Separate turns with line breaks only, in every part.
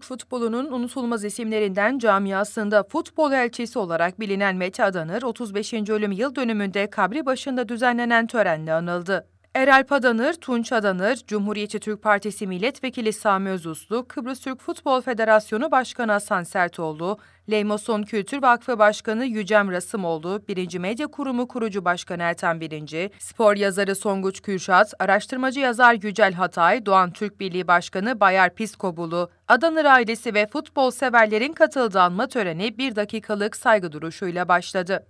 Türk futbolunun unutulmaz isimlerinden camiasında futbol elçisi olarak bilinen Mete Adanır, 35. ölüm yıl dönümünde kabri başında düzenlenen törenle anıldı. Eralp Adanır, Tunç Adanır, Cumhuriyetçi Türk Partisi Milletvekili Sami Özuslu, Kıbrıs Türk Futbol Federasyonu Başkanı Hasan Sertoğlu, Leymoson Kültür Vakfı Başkanı Yücem Rasımoğlu, Birinci Medya Kurumu Kurucu Başkanı Ertem Birinci, spor yazarı Songuç Kürşat, araştırmacı yazar Yücel Hatay, Doğan Türk Birliği Başkanı Bayar Piskobulu, Adanır ailesi ve futbol severlerin katıldığı anma töreni bir dakikalık saygı duruşuyla başladı.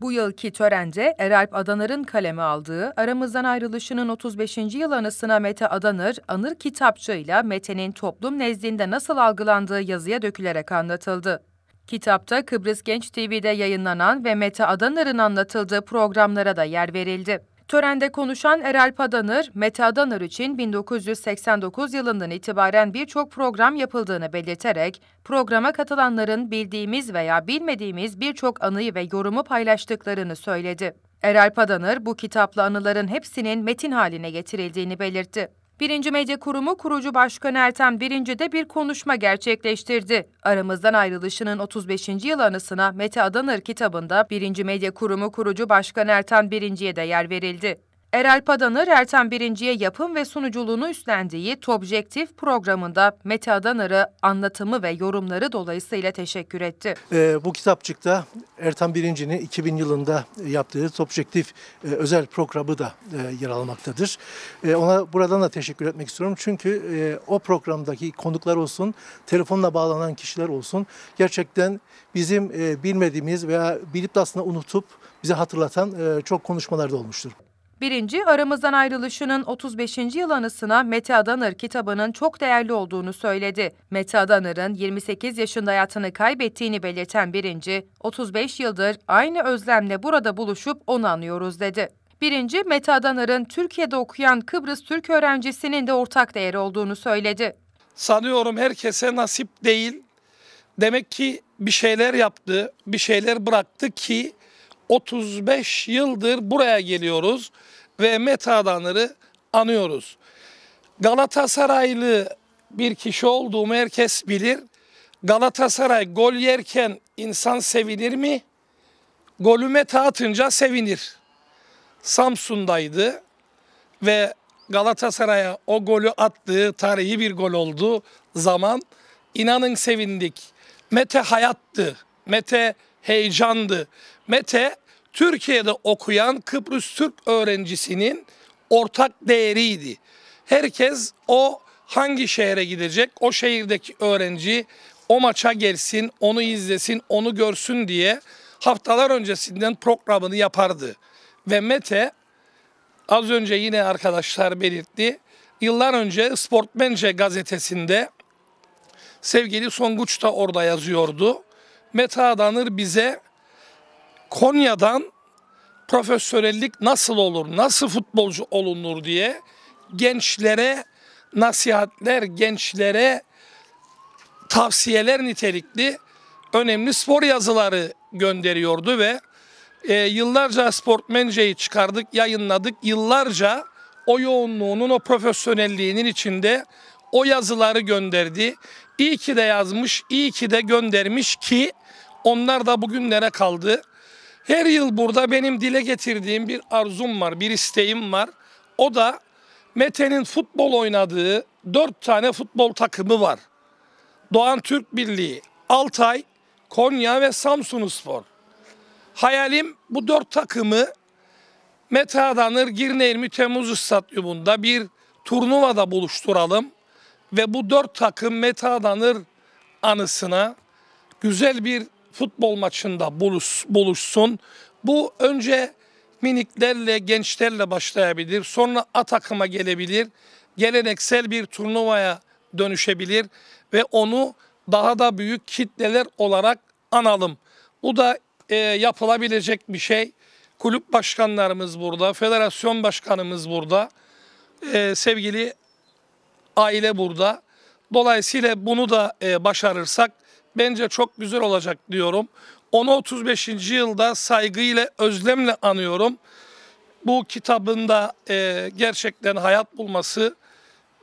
Bu yılki törende Eralp Adanır'ın kaleme aldığı aramızdan ayrılışının 35. yıl anısına Mete Adanır, anır kitapçığıyla Mete'nin toplum nezdinde nasıl algılandığı yazıya dökülerek anlatıldı. Kitapta Kıbrıs Genç TV'de yayınlanan ve Mete Adanır'ın anlatıldığı programlara da yer verildi. Törende konuşan Erel Padanır, Mete Adanır için 1989 yılından itibaren birçok program yapıldığını belirterek, programa katılanların bildiğimiz veya bilmediğimiz birçok anıyı ve yorumu paylaştıklarını söyledi. Erel Padanır bu kitapla anıların hepsinin metin haline getirildiğini belirtti. Birinci Medya Kurumu kurucu başkanı Ertem Birinci de bir konuşma gerçekleştirdi. Aramızdan ayrılışının 35. yıl anısına Mete Adanır kitabında Birinci Medya Kurumu kurucu başkanı Ertem Birinci'ye de yer verildi. Erel Padanır, Ertem Birinci'ye yapım ve sunuculuğunu üstlendiği "Topjektif" programında Mete Adanır'ı anlatımı ve yorumları dolayısıyla teşekkür etti.
E, bu kitapçıkta Ertem Birinci'nin 2000 yılında yaptığı "Topjektif" e, özel programı da e, yer almaktadır. E, ona buradan da teşekkür etmek istiyorum. Çünkü e, o programdaki konuklar olsun, telefonla bağlanan kişiler olsun gerçekten bizim e, bilmediğimiz veya bilip de aslında unutup bize hatırlatan e, çok konuşmalarda olmuştur.
Birinci, aramızdan ayrılışının 35. yıl anısına Mete Adanır kitabının çok değerli olduğunu söyledi. Mete Adanır'ın 28 yaşında hayatını kaybettiğini belirten birinci, 35 yıldır aynı özlemle burada buluşup onu anıyoruz dedi. Birinci, Mete Adanır'ın Türkiye'de okuyan Kıbrıs Türk öğrencisinin de ortak değeri olduğunu söyledi.
Sanıyorum herkese nasip değil. Demek ki bir şeyler yaptı, bir şeyler bıraktı ki 35 yıldır buraya geliyoruz ve adanları anıyoruz. Galatasaraylı bir kişi olduğumu herkes bilir. Galatasaray gol yerken insan sevinir mi? Golü Meta atınca sevinir. Samsun'daydı ve Galatasaray'a o golü attığı tarihi bir gol oldu zaman inanın sevindik. Mete hayattı, Mete heyecandı, Mete Türkiye'de okuyan Kıbrıs Türk öğrencisinin ortak değeriydi. Herkes o hangi şehre gidecek, o şehirdeki öğrenci o maça gelsin, onu izlesin, onu görsün diye haftalar öncesinden programını yapardı. Ve Mete az önce yine arkadaşlar belirtti. Yıllar önce Sportmence gazetesinde sevgili Songuç da orada yazıyordu. Mete Adanır bize Konya'dan profesyonellik nasıl olur, nasıl futbolcu olunur diye gençlere nasihatler, gençlere tavsiyeler nitelikli önemli spor yazıları gönderiyordu ve e, yıllarca Sportmence'yi çıkardık, yayınladık. Yıllarca o yoğunluğunun, o profesyonelliğinin içinde o yazıları gönderdi. İyi ki de yazmış, iyi ki de göndermiş ki onlar da bugünlere kaldı. Her yıl burada benim dile getirdiğim bir arzum var, bir isteğim var. O da Mete'nin futbol oynadığı dört tane futbol takımı var. Doğan Türk Birliği, Altay, Konya ve Samsun Spor. Hayalim bu dört takımı Mete Adanır Girneylmi Temmuz Stadyumunda bir turnuvada buluşturalım. Ve bu dört takım Mete Adanır anısına güzel bir futbol maçında buluş, buluşsun. Bu önce miniklerle, gençlerle başlayabilir. Sonra A takıma gelebilir. Geleneksel bir turnuvaya dönüşebilir ve onu daha da büyük kitleler olarak analım. Bu da e, yapılabilecek bir şey. Kulüp başkanlarımız burada, federasyon başkanımız burada, e, sevgili aile burada. Dolayısıyla bunu da e, başarırsak bence çok güzel olacak diyorum. Onu 35. yılda saygıyla, özlemle anıyorum. Bu kitabında e, gerçekten hayat bulması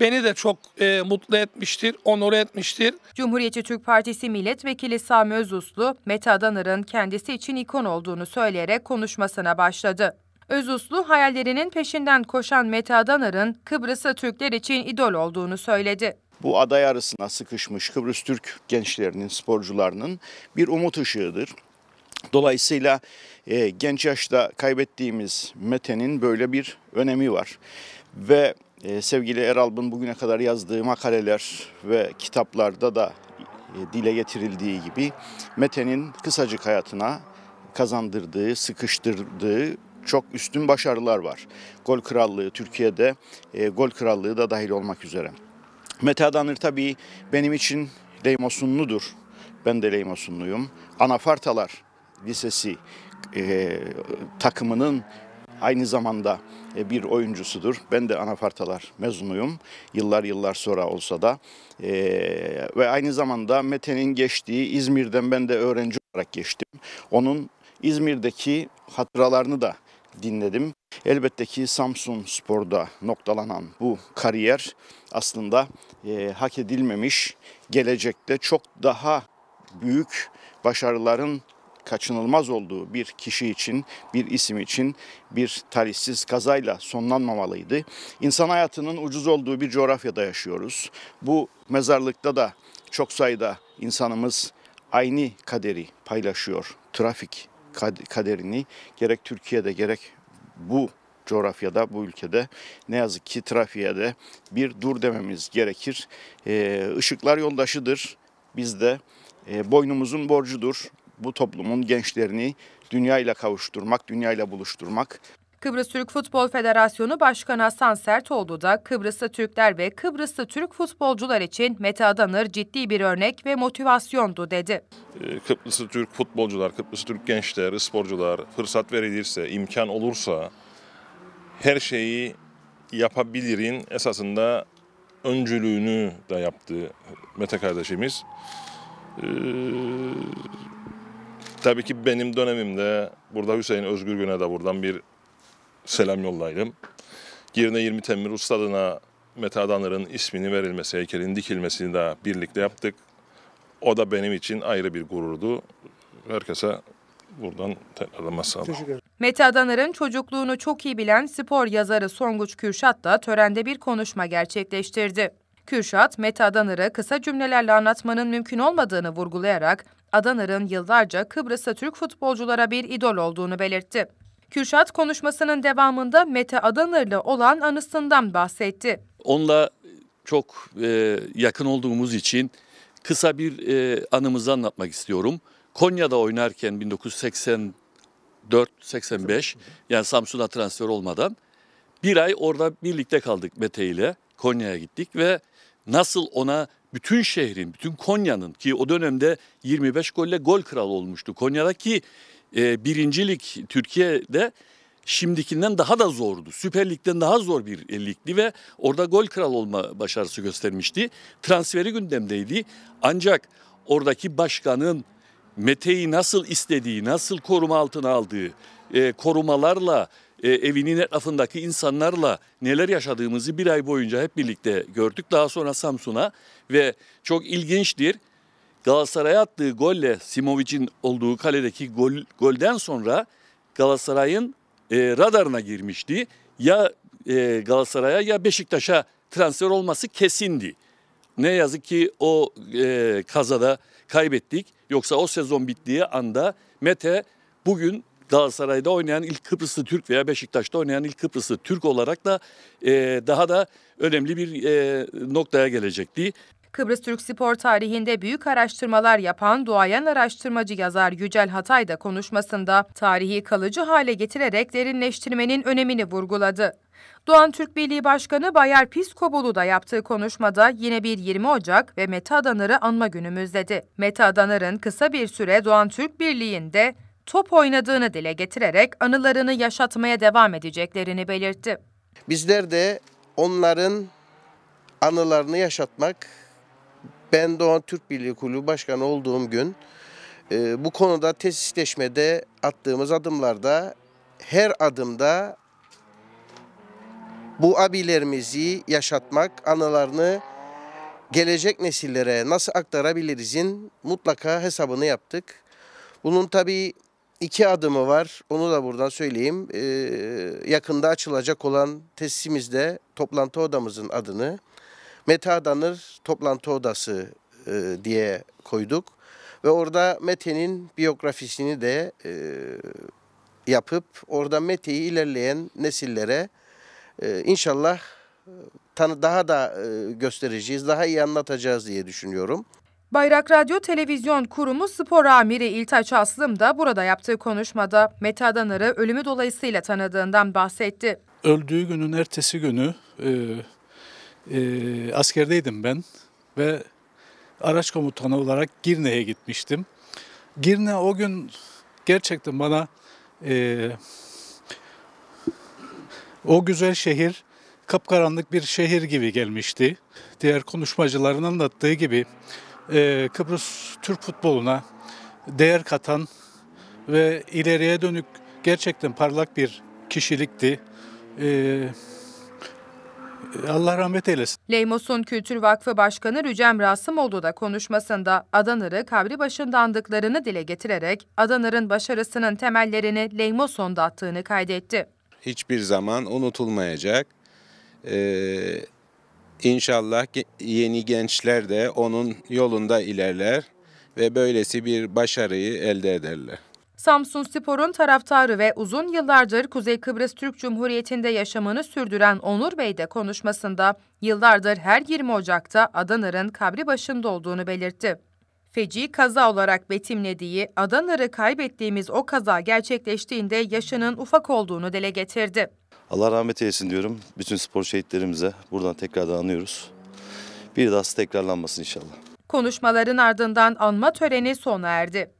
beni de çok e, mutlu etmiştir, onur etmiştir.
Cumhuriyetçi Türk Partisi Milletvekili Sami Özuslu, Mete Adanır'ın kendisi için ikon olduğunu söyleyerek konuşmasına başladı. Özuslu hayallerinin peşinden koşan Mete Adanır'ın Kıbrıs'a Türkler için idol olduğunu söyledi
bu aday arasına sıkışmış Kıbrıs Türk gençlerinin, sporcularının bir umut ışığıdır. Dolayısıyla e, genç yaşta kaybettiğimiz Mete'nin böyle bir önemi var. Ve e, sevgili Eralp'ın bugüne kadar yazdığı makaleler ve kitaplarda da e, dile getirildiği gibi Mete'nin kısacık hayatına kazandırdığı, sıkıştırdığı çok üstün başarılar var. Gol krallığı Türkiye'de, e, gol krallığı da dahil olmak üzere. Mete Adanır tabii benim için Leymosunludur. Ben de Leymosunluyum. Anafartalar Lisesi e, takımının aynı zamanda e, bir oyuncusudur. Ben de Anafartalar mezunuyum. Yıllar yıllar sonra olsa da. E, ve aynı zamanda Mete'nin geçtiği İzmir'den ben de öğrenci olarak geçtim. Onun İzmir'deki hatıralarını da dinledim. Elbette ki Samsun Spor'da noktalanan bu kariyer aslında e, hak edilmemiş, gelecekte çok daha büyük başarıların kaçınılmaz olduğu bir kişi için, bir isim için bir talihsiz kazayla sonlanmamalıydı. İnsan hayatının ucuz olduğu bir coğrafyada yaşıyoruz. Bu mezarlıkta da çok sayıda insanımız aynı kaderi paylaşıyor. Trafik kaderini gerek Türkiye'de gerek bu coğrafyada, bu ülkede ne yazık ki trafiğe de bir dur dememiz gerekir. E, ışıklar yoldaşıdır. Biz de e, boynumuzun borcudur bu toplumun gençlerini dünyayla kavuşturmak, dünyayla buluşturmak.
Kıbrıs Türk Futbol Federasyonu Başkanı Hasan Sertoğlu da Kıbrıs'ta Türkler ve Kıbrıs'ta Türk futbolcular için Mete Adanır ciddi bir örnek ve motivasyondu dedi.
Ee, Kıbrıslı Türk futbolcular, Kıbrıs Türk gençler, sporcular fırsat verilirse, imkan olursa her şeyi yapabilirin esasında öncülüğünü de yaptı Mete kardeşimiz. Ee, tabii ki benim dönemimde burada Hüseyin Özgür Güne de buradan bir selam yollaydım. Girne 20 Temmuz Ustadına Mete Adanır'ın ismini verilmesi, heykelin dikilmesini de birlikte yaptık. O da benim için ayrı bir gururdu. Herkese buradan tekrardan masal.
Mete Adanır'ın çocukluğunu çok iyi bilen spor yazarı Songuç Kürşat da törende bir konuşma gerçekleştirdi. Kürşat, Mete Adanır'ı kısa cümlelerle anlatmanın mümkün olmadığını vurgulayarak Adanır'ın yıllarca Kıbrıs'ta Türk futbolculara bir idol olduğunu belirtti. Kürşat konuşmasının devamında Mete Adanırlı olan anısından bahsetti.
Onunla çok e, yakın olduğumuz için kısa bir e, anımızı anlatmak istiyorum. Konya'da oynarken 1984-85 yani Samsun'a transfer olmadan bir ay orada birlikte kaldık Mete ile Konya'ya gittik ve nasıl ona bütün şehrin, bütün Konya'nın ki o dönemde 25 golle gol kralı olmuştu Konya'da ki e, birincilik Türkiye'de şimdikinden daha da zordu. Süper Lig'den daha zor bir ligdi ve orada gol kral olma başarısı göstermişti. Transferi gündemdeydi. Ancak oradaki başkanın Mete'yi nasıl istediği, nasıl koruma altına aldığı, e, korumalarla e, evinin etrafındaki insanlarla neler yaşadığımızı bir ay boyunca hep birlikte gördük. Daha sonra Samsun'a ve çok ilginçtir Galatasaray'a attığı golle Simovic'in olduğu kaledeki gol, golden sonra Galatasaray'ın e, radarına girmişti. Ya e, Galatasaray'a ya Beşiktaş'a transfer olması kesindi. Ne yazık ki o e, kazada kaybettik. Yoksa o sezon bittiği anda Mete bugün Galatasaray'da oynayan ilk Kıbrıslı Türk veya Beşiktaş'ta oynayan ilk Kıbrıslı Türk olarak da e, daha da önemli bir e, noktaya gelecekti.
Kıbrıs Türk spor tarihinde büyük araştırmalar yapan duayen araştırmacı yazar Yücel Hatay da konuşmasında tarihi kalıcı hale getirerek derinleştirmenin önemini vurguladı. Doğan Türk Birliği Başkanı Bayer Piskobolu da yaptığı konuşmada yine bir 20 Ocak ve Mete Adanır'ı anma günümüz dedi. Mete Adanır'ın kısa bir süre Doğan Türk Birliği'nde top oynadığını dile getirerek anılarını yaşatmaya devam edeceklerini belirtti.
Bizler de onların anılarını yaşatmak ben Doğan Türk Birliği Kulübü Başkanı olduğum gün e, bu konuda tesisleşmede attığımız adımlarda her adımda bu abilerimizi yaşatmak, anılarını gelecek nesillere nasıl aktarabilirizin mutlaka hesabını yaptık. Bunun tabii iki adımı var. Onu da buradan söyleyeyim. Ee, yakında açılacak olan tesisimizde toplantı odamızın adını Meta Danır toplantı odası e, diye koyduk. Ve orada Mete'nin biyografisini de e, yapıp orada Mete'yi ilerleyen nesillere e, inşallah e, tanı daha da e, göstereceğiz, daha iyi anlatacağız diye düşünüyorum.
Bayrak Radyo Televizyon Kurumu Spor Amiri İltaç Aslım da burada yaptığı konuşmada Mete Adanar'ı ölümü dolayısıyla tanıdığından bahsetti.
Öldüğü günün ertesi günü e, e, askerdeydim ben ve araç komutanı olarak Girne'ye gitmiştim. Girne o gün gerçekten bana e, o güzel şehir kapkaranlık bir şehir gibi gelmişti. Diğer konuşmacıların anlattığı gibi e, Kıbrıs Türk futboluna değer katan ve ileriye dönük gerçekten parlak bir kişilikti. E, Allah rahmet eylesin.
Leymos'un Kültür Vakfı Başkanı Rücem Rasımoğlu da konuşmasında Adanır'ı kavri andıklarını dile getirerek Adanır'ın başarısının temellerini Leymoson'da attığını kaydetti.
Hiçbir zaman unutulmayacak. Ee, inşallah yeni gençler de onun yolunda ilerler ve böylesi bir başarıyı elde ederler.
Samsun Spor'un taraftarı ve uzun yıllardır Kuzey Kıbrıs Türk Cumhuriyeti'nde yaşamını sürdüren Onur Bey de konuşmasında yıllardır her 20 Ocak'ta Adanır'ın kabri başında olduğunu belirtti. Feci kaza olarak betimlediği Adanır'ı kaybettiğimiz o kaza gerçekleştiğinde yaşının ufak olduğunu dile getirdi.
Allah rahmet eylesin diyorum bütün spor şehitlerimize. Buradan tekrardan anıyoruz. Bir daha tekrarlanmasın inşallah.
Konuşmaların ardından anma töreni sona erdi.